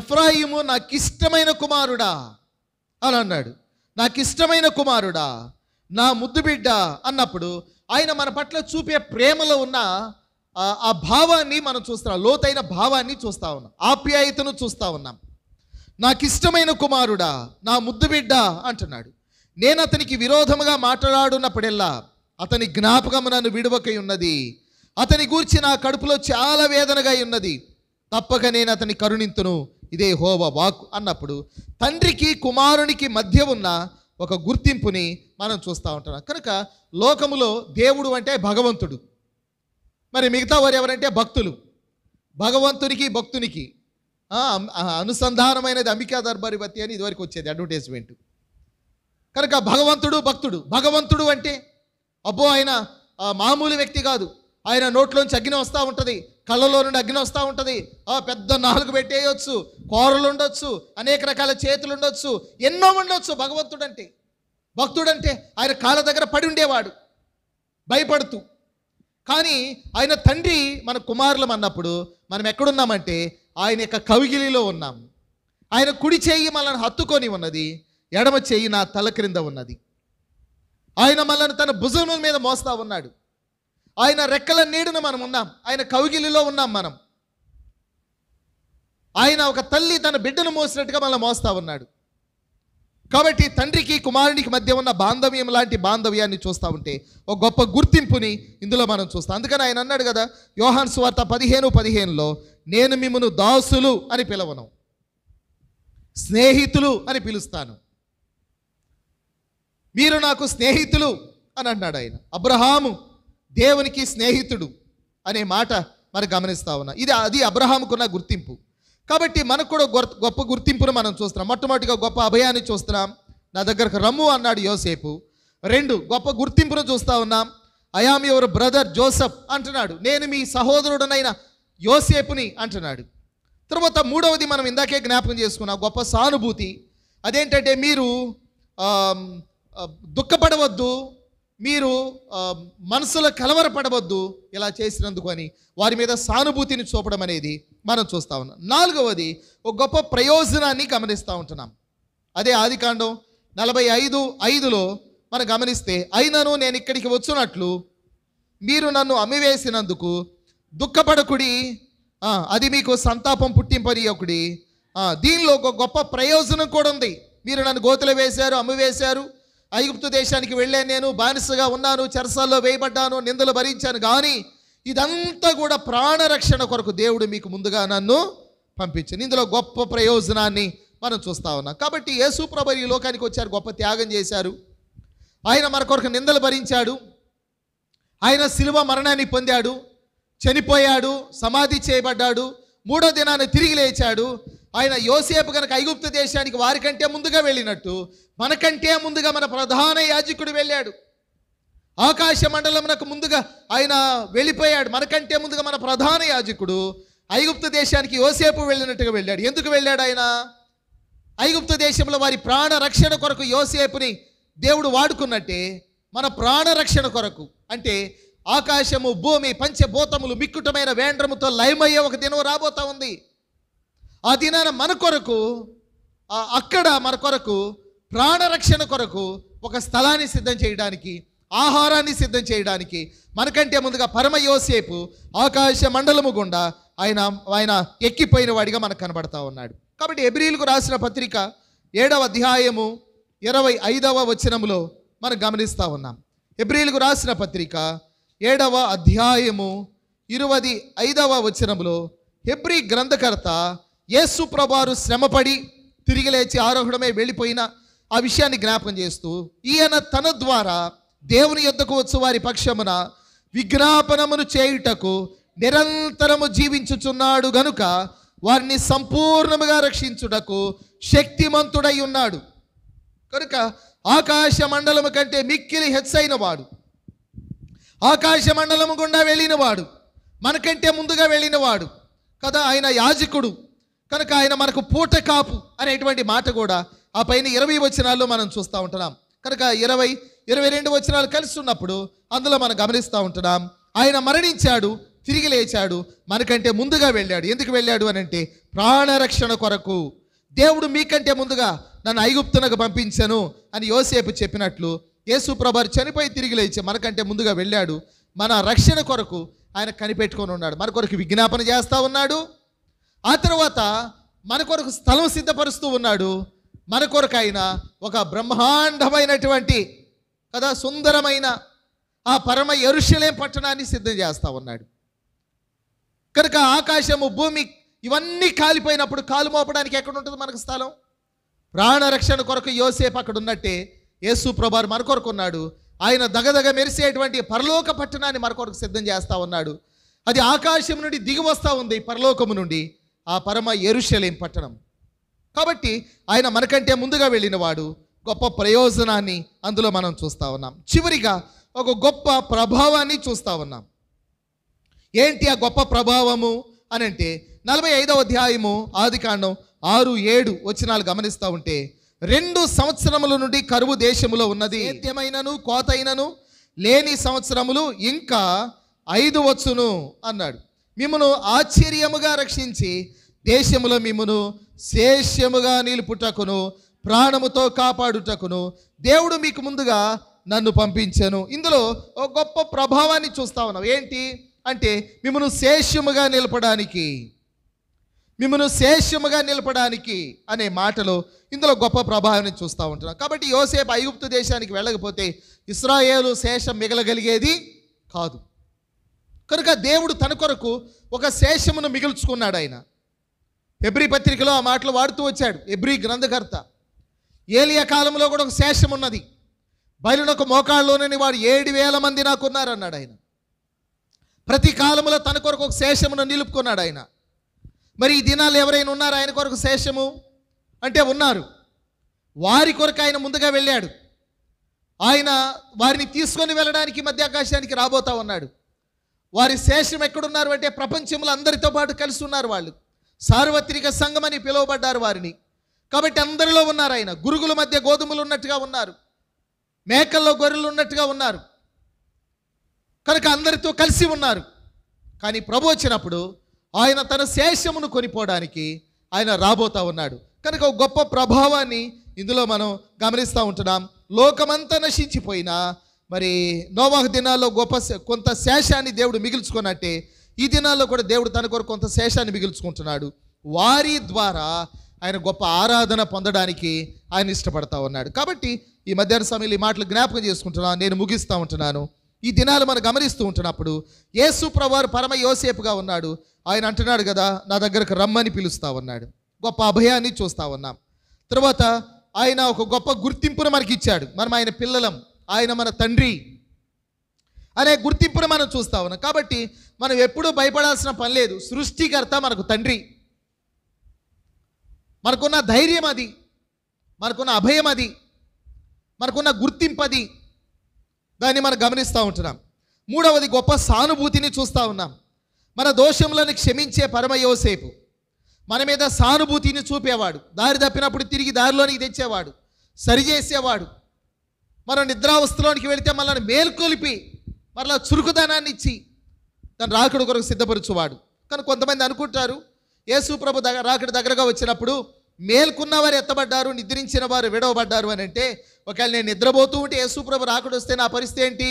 ఎఫ్రాయిము నాకు ఇష్టమైన కుమారుడా అని అన్నాడు నాకు ఇష్టమైన కుమారుడా నా ముద్దు బిడ్డ అన్నప్పుడు ఆయన మన పట్ల చూపే ప్రేమలో ఉన్న ఆ భావాన్ని మనం చూస్తున్నాం లోతైన భావాన్ని చూస్తూ ఉన్నాం ఆప్యాయతను చూస్తూ ఉన్నాం నాకు ఇష్టమైన కుమారుడా నా ముద్దు బిడ్డ అంటున్నాడు నేను అతనికి విరోధముగా మాట్లాడున్నప్పుడెల్లా అతని జ్ఞాపకము నన్ను విడువకై ఉన్నది అతని గూర్చి నా కడుపులో చాలా వేదనగా ఉన్నది తప్పక నేను అతని కరుణింతును ఇదే హోవ వాక్ అన్నప్పుడు తండ్రికి కుమారునికి మధ్య ఉన్న ఒక గుర్తింపుని మనం చూస్తూ ఉంటున్నాం కనుక లోకములో దేవుడు అంటే భగవంతుడు మరి మిగతా వారు ఎవరంటే భక్తులు భగవంతునికి భక్తునికి అనుసంధానమైనది అంబికా దర్బారిపతి అని ఇదివరకు వచ్చేది అడ్వర్టైజ్మెంట్ కనుక భగవంతుడు భక్తుడు భగవంతుడు అంటే అబ్బో ఆయన మామూలు వ్యక్తి కాదు ఆయన నోట్లోంచి అగ్ని వస్తూ ఉంటుంది కళ్ళలో నుండి అగ్ని వస్తూ ఉంటుంది ఆ పెద్ద నాలుగు పెట్టేయొచ్చు కూరలు ఉండొచ్చు అనేక రకాల చేతులు ఉండొచ్చు ఎన్నో ఉండొచ్చు భగవంతుడంటే భక్తుడంటే ఆయన కాళ్ళ దగ్గర పడి ఉండేవాడు భయపడుతూ కానీ ఆయన తండ్రి మన కుమారులం అన్నప్పుడు మనం ఎక్కడున్నామంటే ఆయన యొక్క కవిగిలిలో ఉన్నాం ఆయన కుడి చేయి మనల్ని హత్తుకొని ఉన్నది ఎడమ చేయి నా తల క్రింద ఉన్నది ఆయన మనల్ని తన భుజముల మీద మోస్తా ఉన్నాడు ఆయన రెక్కల నీడన మనం ఉన్నాం ఆయన కౌగిలిలో ఉన్నాం మనం ఆయన ఒక తల్లి తన బిడ్డను మోసినట్టుగా మనం మోస్తా ఉన్నాడు కాబట్టి తండ్రికి కుమారునికి మధ్య ఉన్న బాంధవ్యం లాంటి బాంధవ్యాన్ని చూస్తూ ఉంటే ఒక గొప్ప గుర్తింపుని ఇందులో మనం చూస్తాం అందుకని ఆయన అన్నాడు కదా యోహాన్ సువార్త పదిహేను పదిహేనులో నేను మిమ్మను దాసులు అని పిలవను స్నేహితులు అని పిలుస్తాను మీరు నాకు స్నేహితులు అని అన్నాడు ఆయన అబ్రహాము దేవునికి స్నేహితుడు అనే మాట మనం గమనిస్తా ఉన్నా ఇది అది అబ్రహాముకున్న గుర్తింపు కాబట్టి మనకు కూడా గొప్ప గుర్తింపును మనం చూస్తున్నాం మొట్టమొదటిగా గొప్ప అభయాన్ని చూస్తున్నాం నా దగ్గరకు రమ్ము అన్నాడు యోసేపు రెండు గొప్ప గుర్తింపును చూస్తూ ఉన్నాం ఆమ్ యువర్ బ్రదర్ జోసఫ్ అంటున్నాడు నేను మీ సహోదరుడనైన యోసేపుని అంటున్నాడు తర్వాత మూడవది మనం ఇందాకే జ్ఞాపకం చేసుకున్నాం గొప్ప సానుభూతి అదేంటంటే మీరు దుఃఖపడవద్దు మీరు మనసులో కలవరపడవద్దు ఇలా చేసినందుకు అని వారి మీద సానుభూతిని చూపడం అనేది మనం చూస్తూ ఉన్నాం నాలుగవది ఒక గొప్ప ప్రయోజనాన్ని గమనిస్తూ ఉంటున్నాం అదే ఆదికాండం నలభై ఐదు ఐదులో మనం గమనిస్తే అయినను నేను ఇక్కడికి వచ్చినట్లు మీరు నన్ను అమ్మివేసినందుకు దుఃఖపడకుడి అది మీకు సంతాపం ఒకటి దీనిలో ఒక గొప్ప ప్రయోజనం కూడా ఉంది మీరు నన్ను గోతులు వేశారు అమ్మివేశారు ఐగుప్తు దేశానికి వెళ్ళాను నేను బానిసగా ఉన్నాను చెరసాల్లో వేయబడ్డాను నిందలు భరించాను కానీ ఇదంతా కూడా ప్రాణరక్షణ కొరకు దేవుడు మీకు ముందుగా నన్ను పంపించాను ఇందులో గొప్ప ప్రయోజనాన్ని మనం చూస్తా ఉన్నాం కాబట్టి యేసు ప్రభు ఈ లోకానికి వచ్చారు గొప్ప త్యాగం చేశారు ఆయన మన కొరకు నిందలు భరించాడు ఆయన శిలువ మరణాన్ని పొందాడు చనిపోయాడు సమాధి చేయబడ్డాడు మూడో దినాన్ని తిరిగి లేచాడు ఆయన యోసేపు కనుక ఐగుప్త దేశానికి వారికంటే ముందుగా వెళ్ళినట్టు మనకంటే ముందుగా మన ప్రధాన యాజకుడు వెళ్ళాడు ఆకాశ మండలమునకు ముందుగా ఆయన వెళ్ళిపోయాడు మనకంటే ముందుగా మన ప్రధాన యాజకుడు ఐగుప్త దేశానికి యోసేపు వెళ్ళినట్టుగా వెళ్ళాడు ఎందుకు వెళ్ళాడు ఆయన ఐగుప్త దేశంలో వారి ప్రాణ రక్షణ కొరకు యోసేపుని దేవుడు వాడుకున్నట్టే మన ప్రాణ రక్షణ కొరకు అంటే ఆకాశము భూమి పంచభూతములు మిక్కుటమైన వేండ్రముతో లయమయ్యే ఒక దినం రాబోతా ఉంది ఆ దినాన మన కొరకు అక్కడ మన కొరకు ప్రాణరక్షణ కొరకు ఒక స్థలాన్ని సిద్ధం చేయడానికి ఆహారాన్ని సిద్ధం చేయడానికి మనకంటే ముందుగా పరమ యోసేపు ఆకాశ మండలము గుండా ఆయన ఆయన ఎక్కిపోయిన వాడిగా మనకు కనబడతా ఉన్నాడు కాబట్టి ఎబ్రిల్కు రాసిన పత్రిక ఏడవ అధ్యాయము ఇరవై ఐదవ వచనములో మనం గమనిస్తూ ఉన్నాం ఎబ్రిల్కు రాసిన పత్రిక ఏడవ అధ్యాయము ఇరవది ఐదవ వచనములో ఎబ్రి గ్రంథకర్త యేసు ప్రభారు శ్రమపడి తిరిగి లేచి ఆరోహణమై వెళ్ళిపోయిన ఆ విషయాన్ని జ్ఞాపకం చేస్తూ ఈయన తన ద్వారా దేవుని యుద్ధకు వచ్చు వారి పక్షమున విజ్ఞాపనమును చేయుటకు నిరంతరము జీవించుచున్నాడు గనుక వారిని సంపూర్ణముగా రక్షించుటకు శక్తిమంతుడై ఉన్నాడు కనుక ఆకాశ మండలము కంటే మిక్కిలి హెచ్చైన వాడు ఆకాశ మండలము గుండా వెళ్ళినవాడు మనకంటే ముందుగా వెళ్ళినవాడు కదా ఆయన యాజకుడు కనుక ఆయన మనకు పూట కాపు అనేటువంటి మాట కూడా ఆ పైన ఇరవై వచనాల్లో మనం చూస్తూ ఉంటున్నాం కనుక ఇరవై ఇరవై రెండు వచనాలు కలిసి ఉన్నప్పుడు అందులో మనం గమనిస్తూ ఉంటున్నాం ఆయన మరణించాడు తిరిగి లేచాడు మనకంటే ముందుగా వెళ్ళాడు ఎందుకు వెళ్ళాడు అని అంటే ప్రాణరక్షణ కొరకు దేవుడు మీకంటే ముందుగా నన్ను ఐగుప్తునకు పంపించను అని యోసేపు చెప్పినట్లు యేసు ప్రభారు చనిపోయి తిరిగి లేచి మనకంటే ముందుగా వెళ్ళాడు మన రక్షణ కొరకు ఆయన కనిపెట్టుకొని ఉన్నాడు మన కొరకు విజ్ఞాపన చేస్తూ ఉన్నాడు ఆ తర్వాత మన కొరకు స్థలం సిద్ధపరుస్తూ ఉన్నాడు మన కొరకు ఆయన ఒక బ్రహ్మాండమైనటువంటి కదా సుందరమైన ఆ పరమ ఎరుషలేం పట్టణాన్ని సిద్ధం చేస్తూ ఉన్నాడు కనుక ఆకాశము భూమి ఇవన్నీ కాలిపోయినప్పుడు కాలు మోపడానికి ఎక్కడ ఉంటుంది మనకు స్థలం ప్రాణరక్షణ కొరకు యోసేపు అక్కడ ఉన్నట్టే యేసు ప్రభారు మన కొరకు ఉన్నాడు ఆయన దగదగ మెరిసేటువంటి పరలోక పట్టణాన్ని మన సిద్ధం చేస్తూ ఉన్నాడు అది ఆకాశం నుండి దిగి వస్తూ ఉంది పరలోకము నుండి ఆ పరమ ఎరుషలేం పట్టణం కాబట్టి ఆయన మనకంటే ముందుగా వెళ్ళినవాడు గొప్ప ప్రయోజనాన్ని అందులో మనం చూస్తూ ఉన్నాం చివరిగా ఒక గొప్ప ప్రభావాన్ని చూస్తూ ఉన్నాం ఏంటి ఆ గొప్ప ప్రభావము అని అంటే నలభై ఐదవ అధ్యాయము ఆది కాండం ఆరు ఏడు వచ్చినాలు గమనిస్తూ ఉంటే రెండు సంవత్సరముల నుండి కరువు దేశములో ఉన్నది ఏద్యమైనను కోతైనను లేని సంవత్సరములు ఇంకా ఐదు వచ్చును అన్నాడు మిమ్మను ఆశ్చర్యముగా రక్షించి దేశంలో మిమ్మను శేష్యముగా నిలుపుటకును ప్రాణముతో కాపాడుటకును దేవుడు మీకు ముందుగా నన్ను పంపించాను ఇందులో ఒక గొప్ప ప్రభావాన్ని చూస్తా ఉన్నాం ఏంటి అంటే మిమ్మను శేష్యముగా నిలపడానికి మిమ్మను శేష్యముగా నిలపడానికి అనే మాటలో ఇందులో గొప్ప ప్రభావాన్ని చూస్తూ ఉంటున్నాం కాబట్టి యోసేపు ఐగుప్తు దేశానికి వెళ్ళకపోతే ఇస్రాయేలు శేషం మిగలగలిగేది కాదు కనుక దేవుడు తన కొరకు ఒక శేషమును మిగుల్చుకున్నాడు ఆయన ఎబ్రి పత్రికలో ఆ మాటలు వాడుతూ వచ్చాడు ఎబ్రి గ్రంథకర్త ఏలియా కాలంలో కూడా ఒక శేషం ఉన్నది బయలునొక మోకాళ్ళలోనే వాడు ఏడు వేల మంది నాకున్నారన్నాడు ఆయన ప్రతి కాలంలో తన కొరకు ఒక శేషమును నిలుపుకున్నాడు ఆయన మరి ఈ దినాలు ఎవరైనా ఉన్నారు ఆయన కొరకు శేషము అంటే ఉన్నారు వారి కొరకు ఆయన ముందుగా వెళ్ళాడు ఆయన వారిని తీసుకొని వెళ్ళడానికి మధ్య ఆకాశానికి రాబోతా ఉన్నాడు వారి శేషం ఎక్కడున్నారు అంటే ప్రపంచంలో అందరితో పాటు కలిసి ఉన్నారు వాళ్ళు సార్వత్రిక సంఘం అని పిలువబడ్డారు వారిని కాబట్టి అందరిలో ఉన్నారు ఆయన గురుగుల మధ్య గోధుమలు ఉన్నట్టుగా ఉన్నారు మేకల్లో గొర్రెలు ఉన్నట్టుగా ఉన్నారు కనుక అందరితో కలిసి ఉన్నారు కానీ ప్రభు వచ్చినప్పుడు ఆయన తన శేషమును కొనిపోవడానికి ఆయన రాబోతా ఉన్నాడు కనుక ఒక గొప్ప ప్రభావాన్ని ఇందులో మనం గమనిస్తూ ఉంటున్నాం లోకమంతా నశించిపోయినా మరి నోవాహు దినాల్లో గొప్ప కొంత శేషాన్ని దేవుడు మిగిల్చుకున్నట్టే ఈ దినాల్లో కూడా దేవుడు తన కొరకు కొంత శేషాన్ని మిగిల్చుకుంటున్నాడు వారి ద్వారా ఆయన గొప్ప ఆరాధన పొందడానికి ఆయన ఇష్టపడతా ఉన్నాడు కాబట్టి ఈ మధ్యాహ్న సమయంలో ఈ మాటలు జ్ఞాపకం చేసుకుంటున్నాను నేను ముగిస్తూ ఉంటున్నాను ఈ దినాలు మనం గమనిస్తూ ఉంటున్నప్పుడు యేసు ప్రవారు పరమ యోసేపుగా ఉన్నాడు ఆయన అంటున్నాడు కదా నా దగ్గరకు రమ్మని పిలుస్తూ ఉన్నాడు గొప్ప అభయాన్ని చూస్తూ ఉన్నాం తర్వాత ఆయన ఒక గొప్ప గుర్తింపును మనకి ఇచ్చాడు మనం ఆయన పిల్లలం ఆయన మన తండ్రి అనే గుర్తింపును మనం చూస్తా ఉన్నాం కాబట్టి మనం ఎప్పుడూ భయపడాల్సిన పని లేదు సృష్టికర్త మనకు తండ్రి మనకున్న ధైర్యం అది మనకున్న అభయం అది మనకున్న గుర్తింపు అది దాన్ని మనం గమనిస్తూ ఉంటున్నాం మూడవది గొప్ప సానుభూతిని చూస్తూ ఉన్నాం మన దోషంలోని క్షమించే పరమ యోసేపు మన మీద సానుభూతిని చూపేవాడు దారి తప్పినప్పుడు తిరిగి దారిలోనికి తెచ్చేవాడు సరిచేసేవాడు మనం నిద్రావస్థలోనికి వెళితే మనల్ని మేల్కొలిపి మరలా చురుకుదనాన్ని ఇచ్చి దాని రాకడు కొరకు సిద్ధపరచువాడు కానీ కొంతమంది అనుకుంటారు యేసు ప్రభు దగ్గ రాకడ దగ్గరగా వచ్చినప్పుడు మేల్కున్న వారు ఎత్తబడ్డారు నిద్రించిన వారు విడవబడ్డారు అని అంటే ఒకవేళ నేను నిద్రపోతూ ఉంటే యేసు ప్రభు రాకడు వస్తే నా పరిస్థితి ఏంటి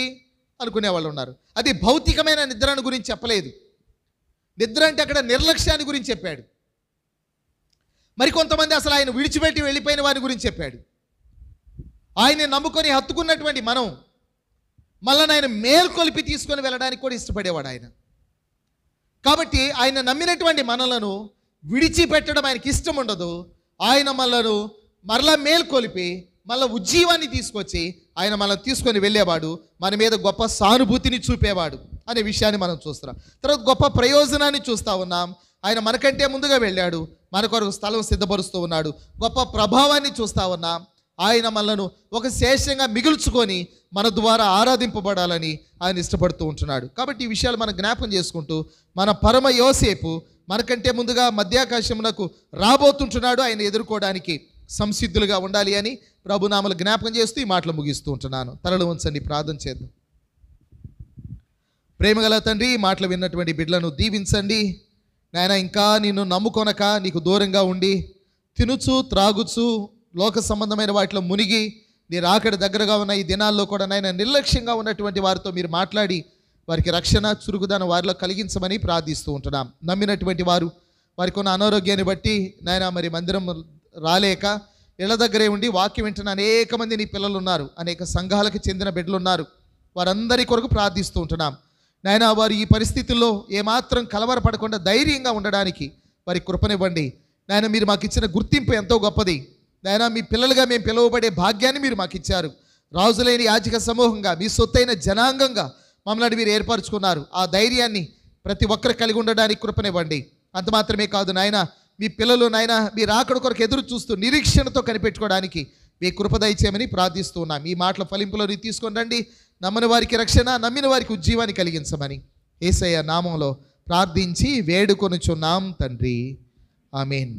అనుకునే వాళ్ళు ఉన్నారు అది భౌతికమైన నిద్రను గురించి చెప్పలేదు నిద్ర అంటే అక్కడ నిర్లక్ష్యాన్ని గురించి చెప్పాడు మరికొంతమంది అసలు ఆయన విడిచిపెట్టి వెళ్ళిపోయిన వారి గురించి చెప్పాడు ఆయన్ని నమ్ముకొని హత్తుకున్నటువంటి మనం మళ్ళీ ఆయన మేల్కొలిపి తీసుకొని వెళ్ళడానికి కూడా ఇష్టపడేవాడు ఆయన కాబట్టి ఆయన నమ్మినటువంటి మనలను విడిచిపెట్టడం ఆయనకి ఇష్టం ఉండదు ఆయన మనలను మరలా మేల్కొలిపి మళ్ళీ ఉజ్జీవాన్ని తీసుకొచ్చి ఆయన మనం తీసుకొని వెళ్ళేవాడు మన మీద గొప్ప సానుభూతిని చూపేవాడు అనే విషయాన్ని మనం చూస్తున్నాం తర్వాత గొప్ప ప్రయోజనాన్ని చూస్తూ ఉన్నాం ఆయన మనకంటే ముందుగా వెళ్ళాడు మన కొరకు స్థలం సిద్ధపరుస్తూ ఉన్నాడు గొప్ప ప్రభావాన్ని చూస్తూ ఉన్నాం ఆయన మనలను ఒక శేషంగా మిగుల్చుకొని మన ద్వారా ఆరాధింపబడాలని ఆయన ఇష్టపడుతూ ఉంటున్నాడు కాబట్టి ఈ విషయాలు మనం జ్ఞాపం చేసుకుంటూ మన పరమ యోసేపు మనకంటే ముందుగా మధ్యాకాశమునకు రాబోతుంటున్నాడు ఆయన ఎదుర్కోవడానికి సంసిద్ధులుగా ఉండాలి అని ప్రభునామలు జ్ఞాపకం చేస్తూ ఈ మాటలు ముగిస్తూ ఉంటున్నాను తలలు ఉంచండి ప్రార్థన చేద్దాం ప్రేమగల తండ్రి ఈ మాటలు విన్నటువంటి బిడ్డలను దీవించండి నాయన ఇంకా నిన్ను నమ్ముకొనక నీకు దూరంగా ఉండి తినుచు త్రాగుచు లోక సంబంధమైన వాటిలో మునిగి మీరు ఆకడ దగ్గరగా ఉన్న ఈ దినాల్లో కూడా నాయన నిర్లక్ష్యంగా ఉన్నటువంటి వారితో మీరు మాట్లాడి వారికి రక్షణ చురుకుదాన వారిలో కలిగించమని ప్రార్థిస్తూ ఉంటున్నాం నమ్మినటువంటి వారు వారికి ఉన్న అనారోగ్యాన్ని బట్టి నాయన మరి మందిరం రాలేక ఇళ్ళ దగ్గరే ఉండి వాక్యం వింటున్న అనేక మంది నీ పిల్లలు ఉన్నారు అనేక సంఘాలకు చెందిన బిడ్డలు ఉన్నారు వారందరి కొరకు ప్రార్థిస్తూ ఉంటున్నాం నాయన వారు ఈ పరిస్థితుల్లో ఏమాత్రం కలవరపడకుండా ధైర్యంగా ఉండడానికి వారి కృపనివ్వండి నాయన మీరు మాకు ఇచ్చిన గుర్తింపు ఎంతో గొప్పది నాయన మీ పిల్లలుగా మేము పిలువబడే భాగ్యాన్ని మీరు మాకు ఇచ్చారు రాజులైన యాజక సమూహంగా మీ సొత్తైన జనాంగంగా మమ్మల్ని మీరు ఏర్పరచుకున్నారు ఆ ధైర్యాన్ని ప్రతి ఒక్కరు కలిగి ఉండడానికి కృపనివ్వండి అంత మాత్రమే కాదు నాయన మీ పిల్లలు నాయన మీరు ఆకడ కొరకు ఎదురు చూస్తూ నిరీక్షణతో కనిపెట్టుకోవడానికి మీ కృప దయచేయమని ప్రార్థిస్తూ మాటల ఫలింపులో తీసుకొని రండి నమ్మని వారికి రక్షణ నమ్మిన వారికి ఉజ్జీవాన్ని కలిగించమని ఏసయ్య నామంలో ప్రార్థించి వేడుకొనుచున్నాం తండ్రి ఆమెన్